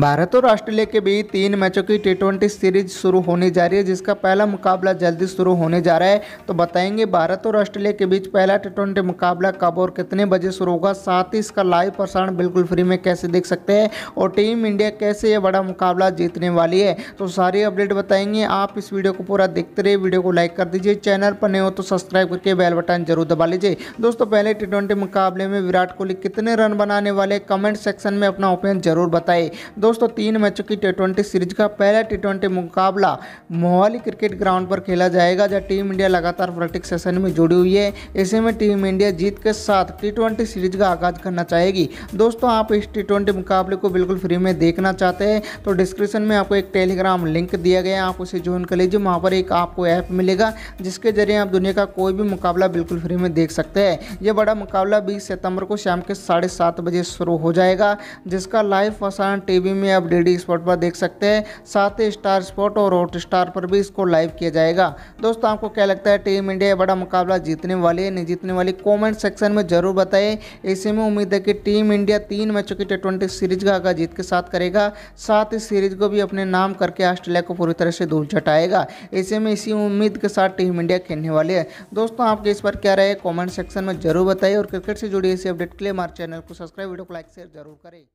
भारत और ऑस्ट्रेलिया के बीच तीन मैचों की टी ट्वेंटी सीरीज शुरू होने जा रही है जिसका पहला मुकाबला जल्दी शुरू होने जा रहा है तो बताएंगे भारत और ऑस्ट्रेलिया के बीच पहला टी ट्वेंटी मुकाबला कब और कितने बजे शुरू होगा साथ ही इसका लाइव प्रसारण बिल्कुल फ्री में कैसे देख सकते हैं और टीम इंडिया कैसे ये बड़ा मुकाबला जीतने वाली है तो सारी अपडेट बताएंगे आप इस वीडियो को पूरा देखते रहिए वीडियो को लाइक कर दीजिए चैनल पर नहीं हो तो सब्सक्राइब करके बेल बटन जरूर दबा लीजिए दोस्तों पहले टी ट्वेंटी मुकाबले में विराट कोहली कितने रन बनाने वाले कमेंट सेक्शन में अपना ओपिनियन जरूर बताए दोस्तों तीन मैचों की टी सीरीज का पहला टी मुकाबला मोहाली क्रिकेट ग्राउंड पर खेला जाएगा जहाँ टीम इंडिया लगातार प्रैक्टिस सेशन में जुड़ी हुई है ऐसे में टीम इंडिया जीत के साथ टी सीरीज का आगाज करना चाहेगी दोस्तों आप इस टी मुकाबले को बिल्कुल फ्री में देखना चाहते हैं तो डिस्क्रिप्शन में आपको एक टेलीग्राम लिंक दिया गया आप उसे ज्वाइन कर लीजिए वहाँ पर एक आपको ऐप मिलेगा जिसके जरिए आप दुनिया का कोई भी मुकाबला बिल्कुल फ्री में देख सकते हैं यह बड़ा मुकाबला बीस सितंबर को शाम के साढ़े बजे शुरू हो जाएगा जिसका लाइव प्रसारण टी टीवी में आप डी स्पॉट पर देख सकते हैं साथ ही स्टार स्पॉट और हॉट स्टार पर भी इसको लाइव किया जाएगा दोस्तों आपको क्या लगता है टीम इंडिया बड़ा मुकाबला जीतने वाली है नहीं जीतने वाली कॉमेंट सेक्शन में जरूर बताएं ऐसे में उम्मीद है कि टीम इंडिया तीन मैचों की टी सीरीज का आगा जीत के साथ करेगा साथ ही सीरीज को भी अपने नाम करके ऑस्ट्रेलिया को पूरी तरह से दूर झटाएगा ऐसे में इसी उम्मीद के साथ टीम इंडिया खेलने वाली है दोस्तों आपके इस पर क्या रहे कमेंट सेक्शन में जरूर बताइए और क्रिकेट से जुड़ी ऐसी अपडेट के लिए हमारे चैनल को सब्सक्राइब वीडियो को लाइक शेयर जरूर करें